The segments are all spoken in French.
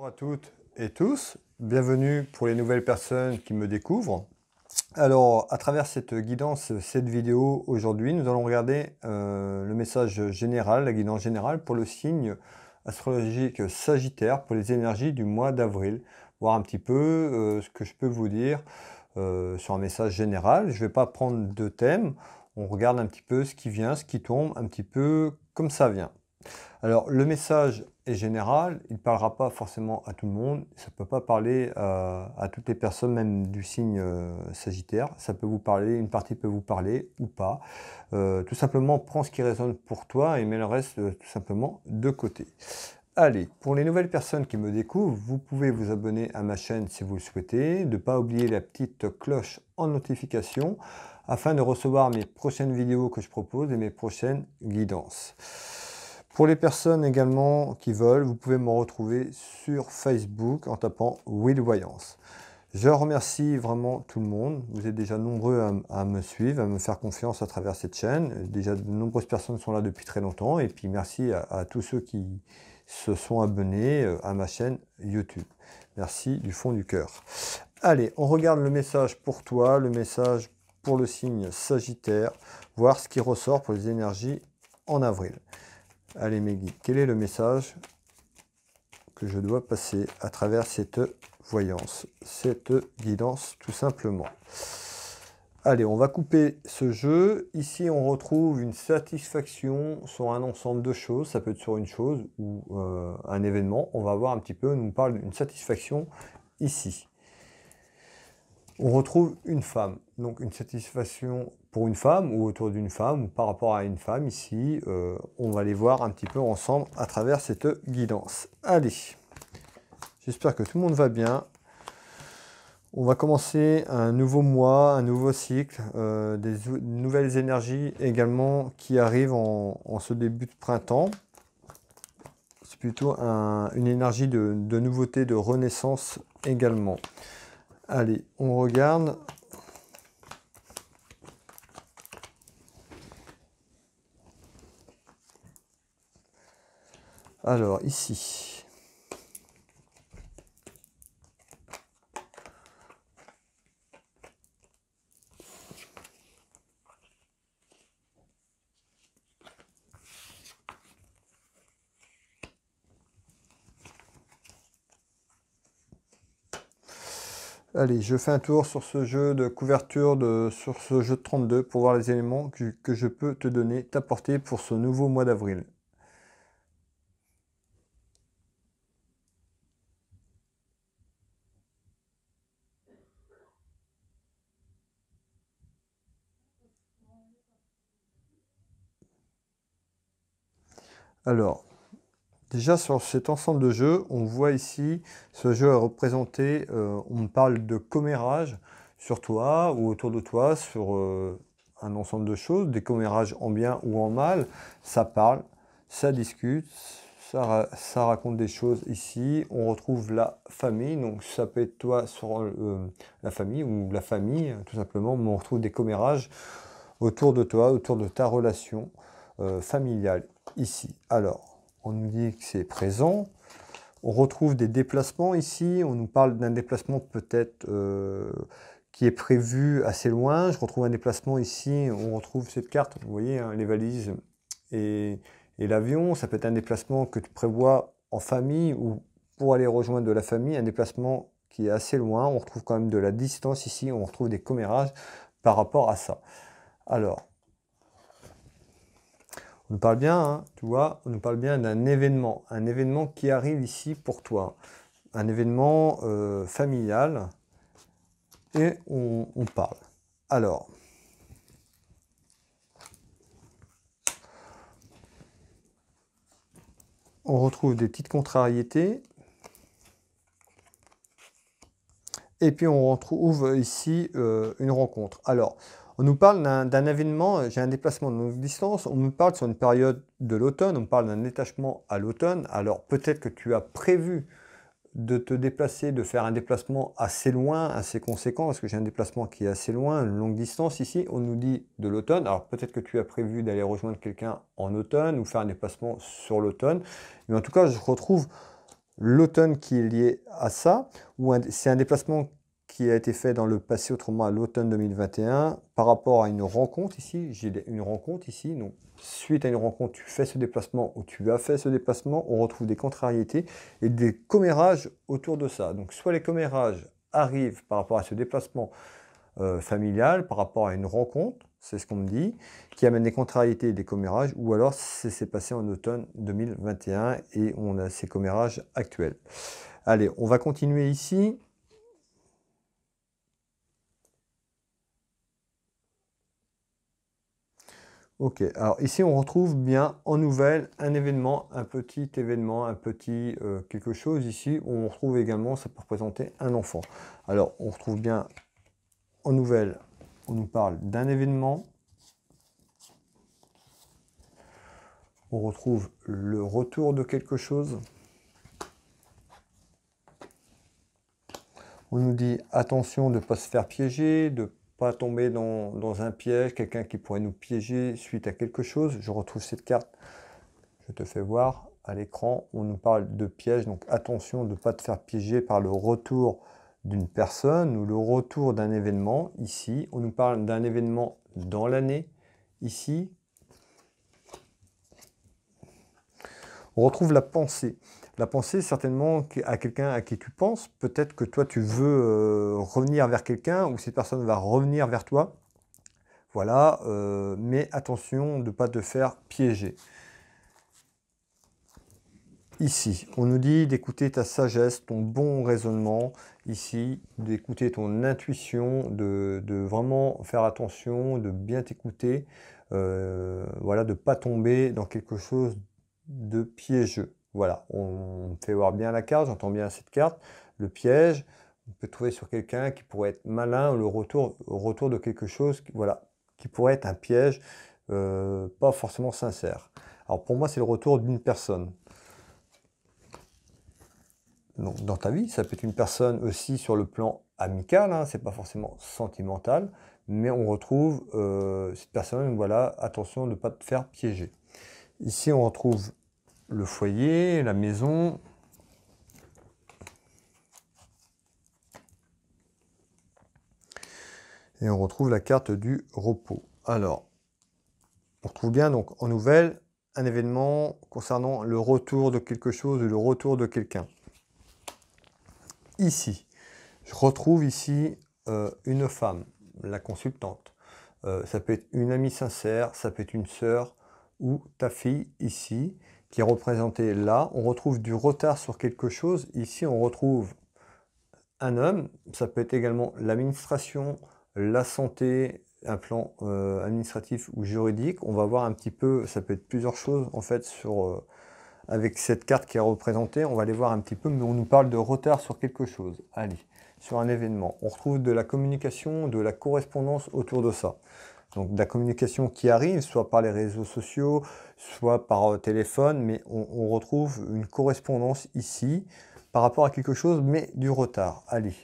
Bonjour à toutes et tous, bienvenue pour les nouvelles personnes qui me découvrent. Alors, à travers cette guidance, cette vidéo aujourd'hui, nous allons regarder euh, le message général, la guidance générale pour le signe astrologique Sagittaire pour les énergies du mois d'avril. Voir un petit peu euh, ce que je peux vous dire euh, sur un message général. Je ne vais pas prendre deux thèmes, On regarde un petit peu ce qui vient, ce qui tombe, un petit peu comme ça vient. Alors, le message général, il parlera pas forcément à tout le monde, ça peut pas parler euh, à, toutes les personnes, même du signe euh, sagittaire, ça peut vous parler, une partie peut vous parler ou pas. Euh, tout simplement, prends ce qui résonne pour toi et mets le reste tout simplement de côté. Allez, pour les nouvelles personnes qui me découvrent, vous pouvez vous abonner à ma chaîne si vous le souhaitez, ne pas oublier la petite cloche en notification afin de recevoir mes prochaines vidéos que je propose et mes prochaines guidances. Pour les personnes également qui veulent, vous pouvez me retrouver sur Facebook en tapant Will Voyance. Je remercie vraiment tout le monde. Vous êtes déjà nombreux à, me suivre, à me faire confiance à travers cette chaîne. Déjà, de nombreuses personnes sont là depuis très longtemps. Et puis, merci à, à tous ceux qui se sont abonnés euh, à ma chaîne YouTube. Merci du fond du cœur. Allez, on regarde le message pour toi, le message pour le signe Sagittaire, voir ce qui ressort pour les énergies en avril. Allez mes quel est le message que je dois passer à travers cette voyance, cette guidance tout simplement Allez, on va couper ce jeu. Ici, on retrouve une satisfaction sur un ensemble de choses. Ça peut être sur une chose ou euh, un événement. On va voir un petit peu, on nous parle d'une satisfaction ici. On retrouve une femme. Donc une satisfaction pour une femme ou autour d'une femme par rapport à une femme ici, euh, on va les voir un petit peu ensemble à travers cette guidance. Allez, j'espère que tout le monde va bien. On va commencer un nouveau mois, un nouveau cycle, euh, des nouvelles énergies également qui arrivent en, ce début de printemps. C'est plutôt une énergie de, de nouveauté, de renaissance également. Allez, on regarde Alors, ici. Allez, je fais un tour sur ce jeu de couverture, de, sur ce jeu de 32 pour voir les éléments que, que je peux te donner, t'apporter pour ce nouveau mois d'avril. Alors, déjà sur cet ensemble de jeux, on voit ici, ce jeu est représenté, euh, on parle de commérages sur toi ou autour de toi, sur euh, un ensemble de choses, des commérages en bien ou en mal, ça parle, ça discute, ça, raconte des choses ici. On retrouve la famille, donc ça peut être toi sur euh, la famille ou la famille, tout simplement, mais on retrouve des commérages autour de toi, autour de ta relation. Euh, familial ici. Alors, on nous dit que c'est présent. On retrouve des déplacements ici. On nous parle d'un déplacement peut-être euh, qui est prévu assez loin. Je retrouve un déplacement ici. On retrouve cette carte. Vous voyez, hein, les valises et, et l'avion. Ça peut être un déplacement que tu prévois en famille ou pour aller rejoindre de la famille. Un déplacement qui est assez loin. On retrouve quand même de la distance ici. On retrouve des commérages par rapport à ça. Alors, on parle bien, hein, tu vois, on nous parle bien d'un événement, un événement qui arrive ici pour toi, un événement euh, familial, et on, parle. Alors, on retrouve des petites contrariétés. Et puis on retrouve ici euh, une rencontre. Alors, on nous parle d'un événement, euh, j'ai un déplacement de longue distance, on me parle sur une période de l'automne, on parle d'un détachement à l'automne, alors peut-être que tu as prévu de te déplacer, de faire un déplacement assez loin, assez conséquent, parce que j'ai un déplacement qui est assez loin, une longue distance ici, on nous dit de l'automne, alors peut-être que tu as prévu d'aller rejoindre quelqu'un en automne ou faire un déplacement sur l'automne, mais en tout cas je retrouve l'automne qui est lié à ça, ou c'est un déplacement a été fait dans le passé, autrement à l'automne 2021, par rapport à une rencontre ici. J'ai une rencontre ici, donc suite à une rencontre, tu fais ce déplacement ou tu as fait ce déplacement, on retrouve des contrariétés et des commérages autour de ça. Donc soit les commérages arrivent par rapport à ce déplacement euh, familial, par rapport à une rencontre, c'est ce qu'on me dit, qui amène des contrariétés et des commérages, ou alors c'est passé en automne 2021 et on a ces commérages actuels. Allez, on va continuer ici. Ok, alors ici on retrouve bien en nouvelle un événement, un petit événement, un petit euh, quelque chose. Ici on retrouve également, ça peut représenter un enfant. Alors on retrouve bien en nouvelle, on nous parle d'un événement. On retrouve le retour de quelque chose. On nous dit attention de ne pas se faire piéger, de tomber dans, dans un piège, quelqu'un qui pourrait nous piéger suite à quelque chose. Je retrouve cette carte, je te fais voir à l'écran, on nous parle de piège, donc attention de ne pas te faire piéger par le retour d'une personne ou le retour d'un événement. Ici, on nous parle d'un événement dans l'année. Ici, on retrouve la pensée la pensée, certainement, à quelqu'un à qui tu penses. Peut-être que toi, tu veux euh, revenir vers quelqu'un ou cette personne va revenir vers toi. Voilà, euh, mais attention de ne pas te faire piéger. Ici, on nous dit d'écouter ta sagesse, ton bon raisonnement. Ici, d'écouter ton intuition, de, vraiment faire attention, de bien t'écouter. Euh, voilà, de ne pas tomber dans quelque chose de piégeux. Voilà, on fait voir bien la carte, j'entends bien cette carte, le piège, on peut trouver sur quelqu'un qui pourrait être malin, le retour, retour de quelque chose qui, voilà, qui pourrait être un piège euh, pas forcément sincère. Alors pour moi, c'est le retour d'une personne. dans ta vie, ça peut être une personne aussi sur le plan amical, hein, c'est pas forcément sentimental, mais on retrouve euh, cette personne, voilà, attention de ne pas te faire piéger. Ici, on retrouve le foyer, la maison. Et on retrouve la carte du repos. Alors, on retrouve bien donc en nouvelle un événement concernant le retour de quelque chose ou le retour de quelqu'un. Ici, je retrouve ici euh, une femme, la consultante. Euh, ça peut être une amie sincère, ça peut être une sœur ou ta fille ici qui est représenté là. On retrouve du retard sur quelque chose. Ici, on retrouve un homme. Ça peut être également l'administration, la santé, un plan euh, administratif ou juridique. On va voir un petit peu, ça peut être plusieurs choses en fait sur, euh, avec cette carte qui est représentée. On va aller voir un petit peu, mais on nous parle de retard sur quelque chose. Allez, sur un événement. On retrouve de la communication, de la correspondance autour de ça. Donc de la communication qui arrive, soit par les réseaux sociaux, soit par euh, téléphone, mais on, retrouve une correspondance ici par rapport à quelque chose, mais du retard. Allez.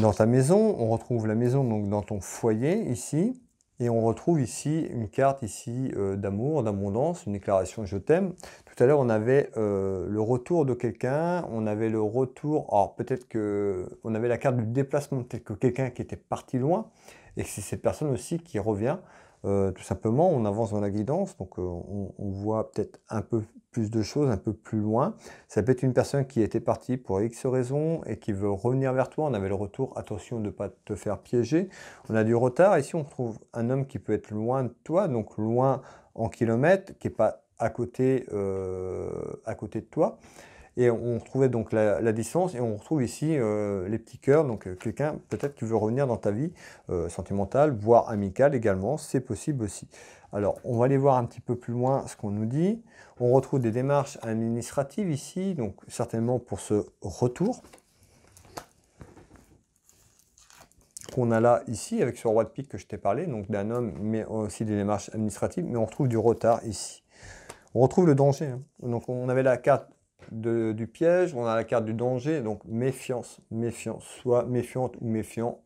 Dans ta maison, on retrouve la maison donc dans ton foyer ici, et on retrouve ici une carte ici euh, d'amour, d'abondance, une déclaration je t'aime. Tout à l'heure, on avait euh, le retour de quelqu'un, on avait le retour, alors peut-être que on avait la carte du déplacement, de que quelqu'un qui était parti loin, et c'est cette personne aussi qui revient. Euh, tout simplement, on avance dans la guidance, donc euh, on, voit peut-être un peu plus de choses, un peu plus loin. Ça peut être une personne qui était partie pour X raison et qui veut revenir vers toi. On avait le retour, attention de ne pas te faire piéger. On a du retard. Ici, on trouve un homme qui peut être loin de toi, donc loin en kilomètres, qui n'est pas à côté, euh, à côté de toi. Et on retrouvait donc la, distance et on retrouve ici euh, les petits cœurs. Donc euh, quelqu'un peut-être qui veut revenir dans ta vie euh, sentimentale, voire amicale également, c'est possible aussi. Alors on va aller voir un petit peu plus loin ce qu'on nous dit. On retrouve des démarches administratives ici, donc certainement pour ce retour qu'on a là ici avec ce roi de pique que je t'ai parlé, donc d'un homme, mais aussi des démarches administratives, mais on retrouve du retard ici on retrouve le danger. Hein. Donc on avait la carte du piège, on a la carte du danger, donc méfiance, méfiance, soit méfiante ou méfiant,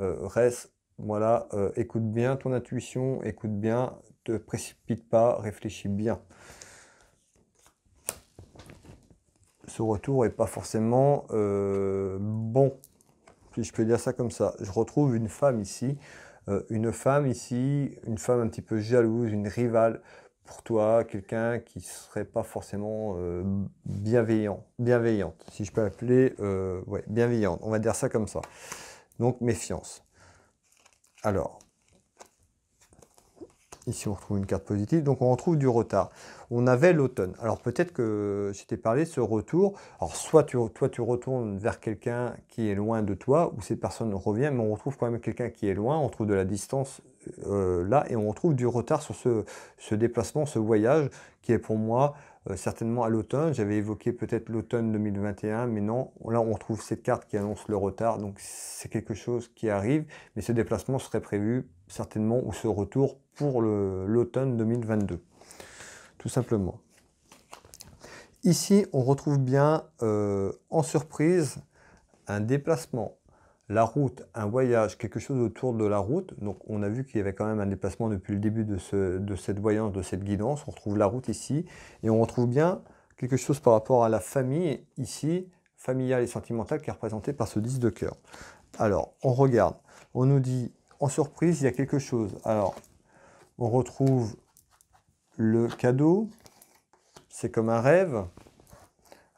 euh, reste, voilà, euh, écoute bien ton intuition, écoute bien, te précipite pas, réfléchis bien. Ce retour n'est pas forcément euh, bon, si je peux dire ça comme ça. Je retrouve une femme ici, une femme ici, une femme un petit peu jalouse, une rivale, pour toi quelqu'un qui serait pas forcément euh, bienveillant, bienveillante, si je peux l'appeler euh, bienveillante, on va dire ça comme ça. Donc méfiance. Alors, ici on retrouve une carte positive, donc on retrouve du retard. On avait l'automne. Alors peut-être que je t'ai parlé ce retour. Alors soit toi tu retournes vers quelqu'un qui est loin de toi, ou ces personnes reviennent, mais on retrouve quand même quelqu'un qui est loin, on trouve de la distance euh, là et on retrouve du retard sur ce, déplacement, ce voyage qui est pour moi euh, certainement à l'automne. J'avais évoqué peut-être l'automne 2021, mais non, là on retrouve cette carte qui annonce le retard, donc c'est quelque chose qui arrive, mais ce déplacement serait prévu certainement ou ce retour pour l'automne 2022, tout simplement. Ici, on retrouve bien euh, en surprise un déplacement la route, un voyage, quelque chose autour de la route. Donc on a vu qu'il y avait quand même un déplacement depuis le début de, ce, de, cette voyance, de cette guidance. On retrouve la route ici et on retrouve bien quelque chose par rapport à la famille ici, familiale et sentimentale qui est représentée par ce 10 de cœur. Alors on regarde, on nous dit en surprise il y a quelque chose. Alors on retrouve le cadeau, c'est comme un rêve.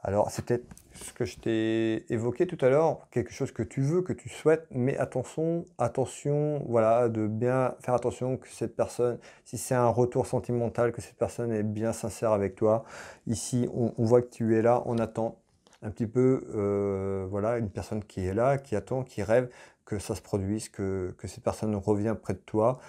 Alors c'est peut-être ce que je t'ai évoqué tout à l'heure, quelque chose que tu veux, que tu souhaites, mais attention, attention, voilà, de bien faire attention que cette personne, si c'est un retour sentimental, que cette personne est bien sincère avec toi. Ici, on, voit que tu es là, on attend un petit peu euh, voilà, une personne qui est là, qui attend, qui rêve que ça se produise, que, que cette personne revient près de toi.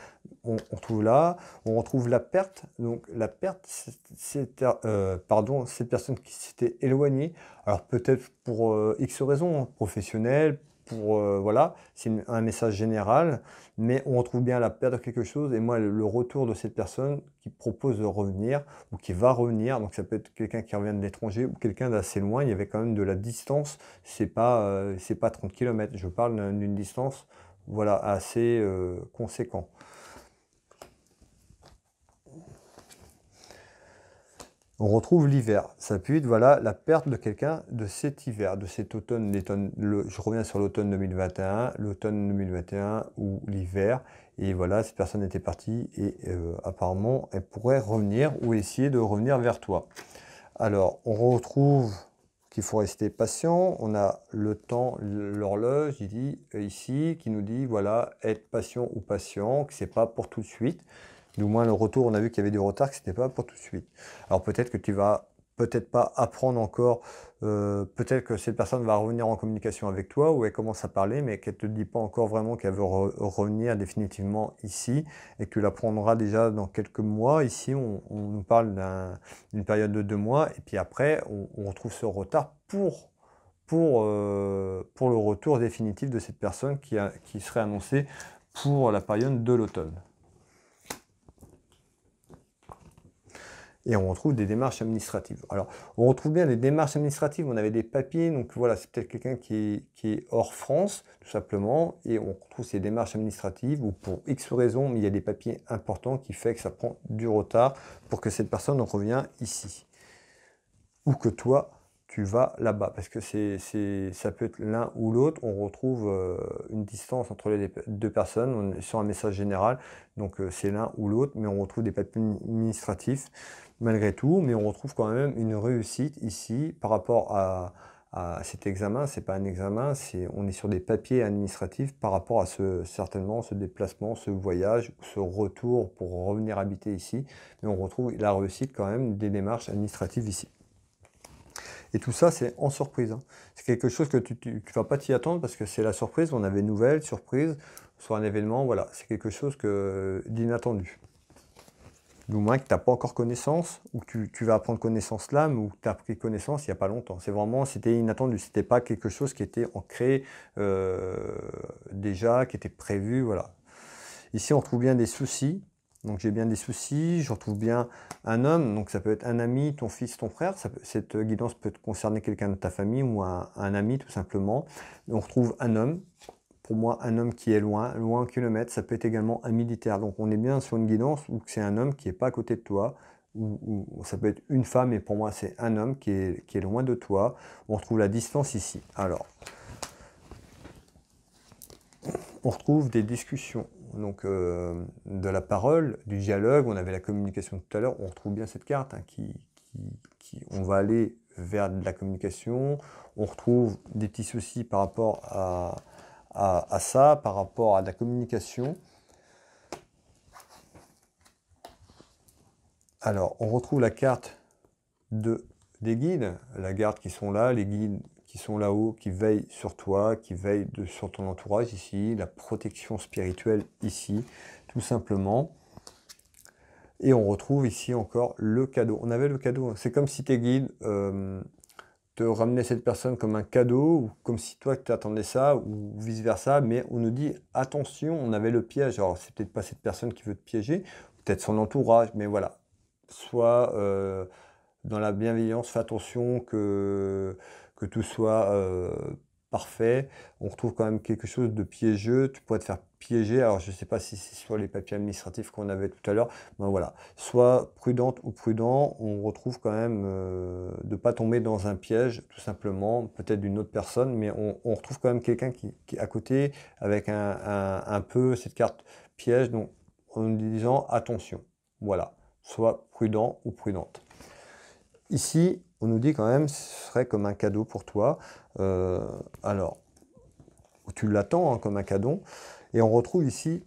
On, trouve là, on retrouve la perte. Donc la perte, c'est euh, pardon, cette personne qui s'était éloignée. Alors peut-être pour euh, X raisons, hein, professionnelles, euh, voilà, c'est un message général, mais on retrouve bien la perte de quelque chose. Et moi, le retour de cette personne qui propose de revenir ou qui va revenir, donc ça peut être quelqu'un qui revient de l'étranger ou quelqu'un d'assez loin. Il y avait quand même de la distance. C'est pas euh, c'est pas 30 km. Je parle d'une distance voilà assez euh, conséquente. on retrouve l'hiver. Ça peut être voilà, la perte de quelqu'un de cet hiver, de cet automne. je reviens sur l'automne 2021, l'automne 2021 ou l'hiver. Et voilà, cette personne était partie et euh, apparemment, elle pourrait revenir ou essayer de revenir vers toi. Alors, on retrouve qu'il faut rester patient. On a le temps, l'horloge, il dit euh, ici, qui nous dit, voilà, être patient ou patient, que c'est pas pour tout de suite. Du moins, le retour, on a vu qu'il y avait du retard, que ce n'était pas pour tout de suite. Alors peut-être que tu vas peut-être pas apprendre encore, euh, peut-être que cette personne va revenir en communication avec toi ou elle commence à parler, mais qu'elle ne te dit pas encore vraiment qu'elle veut revenir définitivement ici et que tu l'apprendras déjà dans quelques mois. Ici, on, nous parle d'une période de deux mois et puis après, on, retrouve ce retard euh, pour, le retour définitif de cette personne qui, qui serait annoncée pour la période de l'automne. et on retrouve des démarches administratives. Alors, on retrouve bien des démarches administratives, on avait des papiers, donc voilà, c'est peut-être quelqu'un qui, est, hors France, tout simplement, et on retrouve ces démarches administratives, ou pour X raisons, mais il y a des papiers importants qui fait que ça prend du retard pour que cette personne revienne ici. Ou que toi, tu vas là-bas. Parce que c'est, c'est, ça peut être l'un ou l'autre. On retrouve euh, une distance entre les deux personnes on est sur un message général. Donc euh, c'est l'un ou l'autre, mais on retrouve des papiers administratifs malgré tout. Mais on retrouve quand même une réussite ici par rapport à, à cet examen. C'est pas un examen, c'est, on est sur des papiers administratifs par rapport à ce, certainement ce déplacement, ce voyage, ce retour pour revenir habiter ici. Mais on retrouve la réussite quand même des démarches administratives ici. Et tout ça, c'est en surprise. Hein. C'est quelque chose que tu ne vas pas t'y attendre parce que c'est la surprise. On avait une nouvelle surprise sur un événement. Voilà, c'est quelque chose que, d'inattendu. Du moins que tu n'as pas encore connaissance ou que tu, vas apprendre connaissance là, mais ou que tu as pris connaissance il n'y a pas longtemps. C'est vraiment, c'était inattendu. C'était pas quelque chose qui était ancré euh, déjà, qui était prévu. Voilà. Ici, on trouve bien des soucis donc j'ai bien des soucis, je retrouve bien un homme, donc ça peut être un ami, ton fils, ton frère, cette euh, guidance peut concerner quelqu'un de ta famille ou un, ami tout simplement. On retrouve un homme, pour moi un homme qui est loin, loin un kilomètre, ça peut être également un militaire. Donc on est bien sur une guidance où c'est un homme qui n'est pas à côté de toi, ou, ça peut être une femme, et pour moi c'est un homme qui est loin de toi. On retrouve la distance ici. Alors, on retrouve des discussions donc euh, de la parole, du dialogue. On avait la communication tout à l'heure. On retrouve bien cette carte hein, qui, on va aller vers de la communication. On retrouve des petits soucis par rapport à, ça, par rapport à la communication. Alors, on retrouve la carte de, des guides, la garde qui sont là, les guides sont là-haut, qui veillent sur toi, qui veillent de, sur ton entourage ici, la protection spirituelle ici, tout simplement. Et on retrouve ici encore le cadeau. On avait le cadeau. Hein. C'est comme si tes guides euh, te ramenaient cette personne comme un cadeau, ou comme si toi tu attendais ça, ou vice-versa. Mais on nous dit attention, on avait le piège. Alors c'est peut-être pas cette personne qui veut te piéger, peut-être son entourage, mais voilà. Soit euh, dans la bienveillance, fais attention que que tout soit euh, parfait. On retrouve quand même quelque chose de piégeux. Tu pourrais te faire piéger. Alors, je ne sais pas si c'est sur les papiers administratifs qu'on avait tout à l'heure. Ben voilà. Soit prudente ou prudent, on retrouve quand même euh, de ne pas tomber dans un piège, tout simplement, peut-être d'une autre personne, mais on, retrouve quand même quelqu'un qui, est à côté avec un, un, peu cette carte piège, donc en disant attention. Voilà. Soit prudent ou prudente. Ici, on nous dit quand même, ce serait comme un cadeau pour toi. Euh, alors, tu l'attends hein, comme un cadeau. Et on retrouve ici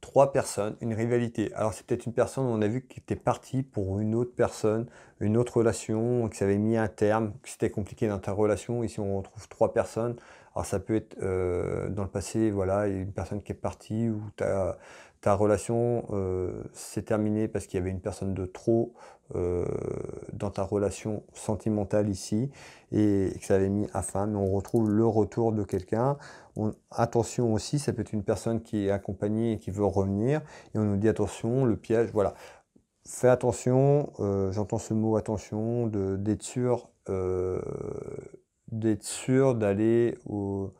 trois personnes, une rivalité. Alors c'est peut-être une personne, on a vu, qu'il était parti pour une autre personne, une autre relation, qui ça avait mis un terme, que c'était compliqué dans ta relation. Ici, on retrouve trois personnes. Alors ça peut être euh, dans le passé, voilà, une personne qui est partie ou tu as ta relation euh, s'est terminée parce qu'il y avait une personne de trop euh, dans ta relation sentimentale ici et, que ça avait mis à fin. Mais on retrouve le retour de quelqu'un. Attention aussi, ça peut être une personne qui est accompagnée et qui veut revenir et on nous dit attention, le piège, voilà. Fais attention, euh, j'entends ce mot attention, d'être sûr d'être sûr d'aller au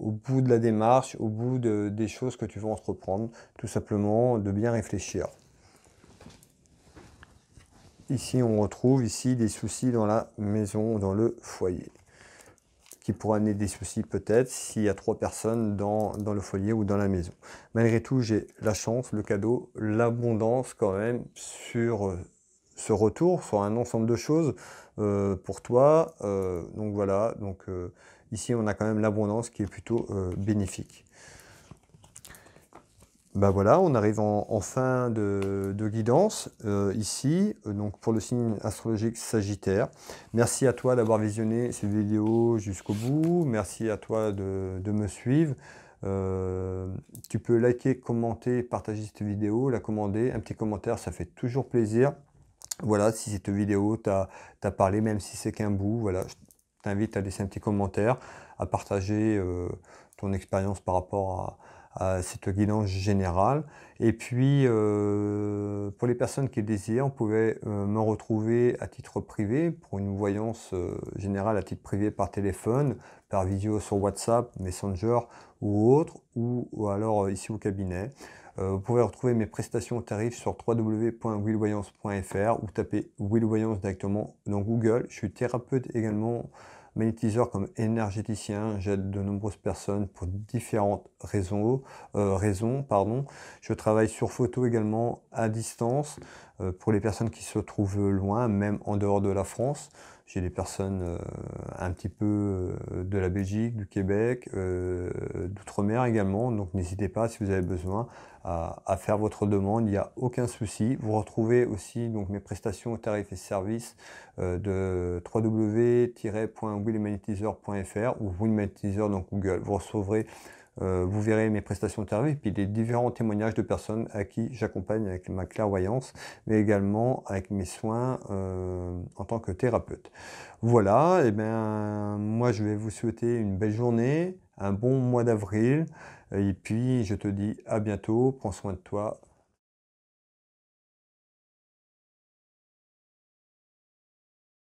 au bout de la démarche, au bout des choses que tu veux entreprendre, tout simplement de bien réfléchir. Ici, on retrouve ici des soucis dans la maison, dans le foyer, qui pourraient amener des soucis peut-être s'il y a trois personnes dans, le foyer ou dans la maison. Malgré tout, j'ai la chance, le cadeau, l'abondance quand même sur euh, ce retour, sur un ensemble de choses euh, pour toi. Euh, donc voilà, donc... Ici, on a quand même l'abondance qui est plutôt euh, bénéfique. Ben voilà, on arrive en, fin de, guidance euh, ici, donc pour le signe astrologique Sagittaire. Merci à toi d'avoir visionné cette vidéo jusqu'au bout. Merci à toi de, me suivre. Euh, tu peux liker, commenter, partager cette vidéo, la commander. Un petit commentaire, ça fait toujours plaisir. Voilà, si cette vidéo t'a parlé, même si c'est qu'un bout, voilà, t'invite à laisser un petit commentaire, à partager euh, ton expérience par rapport à, cette guidance générale. Et puis, euh, pour les personnes qui le désirent, on pouvait euh, me retrouver à titre privé pour une voyance générale à titre privé par téléphone, par vidéo sur WhatsApp, Messenger ou autre, ou alors ici au cabinet. Euh, vous pouvez retrouver mes prestations tarif sur www.willvoyance.fr ou taper Willvoyance directement dans Google. Je suis thérapeute également, magnétiseur comme énergéticien. J'aide de nombreuses personnes pour différentes raisons. Euh, pardon. Je travaille sur photo également à distance euh, pour les personnes qui se trouvent loin, même en dehors de la France. J'ai des personnes euh, un petit peu euh, de la Belgique, du Québec, euh, d'outre-mer également. Donc n'hésitez pas si vous avez besoin à, faire votre demande. Il n'y a aucun souci. Vous retrouvez aussi donc mes prestations, tarifs et services de www.willhumanitizer.fr ou Willhumanitizer dans Google. Vous recevrez euh, vous verrez mes prestations de et puis les différents témoignages de personnes à qui j'accompagne avec ma clairvoyance, mais également avec mes soins euh, en tant que thérapeute. Voilà, et eh bien moi je vais vous souhaiter une belle journée, un bon mois d'avril, et puis je te dis à bientôt, prends soin de toi,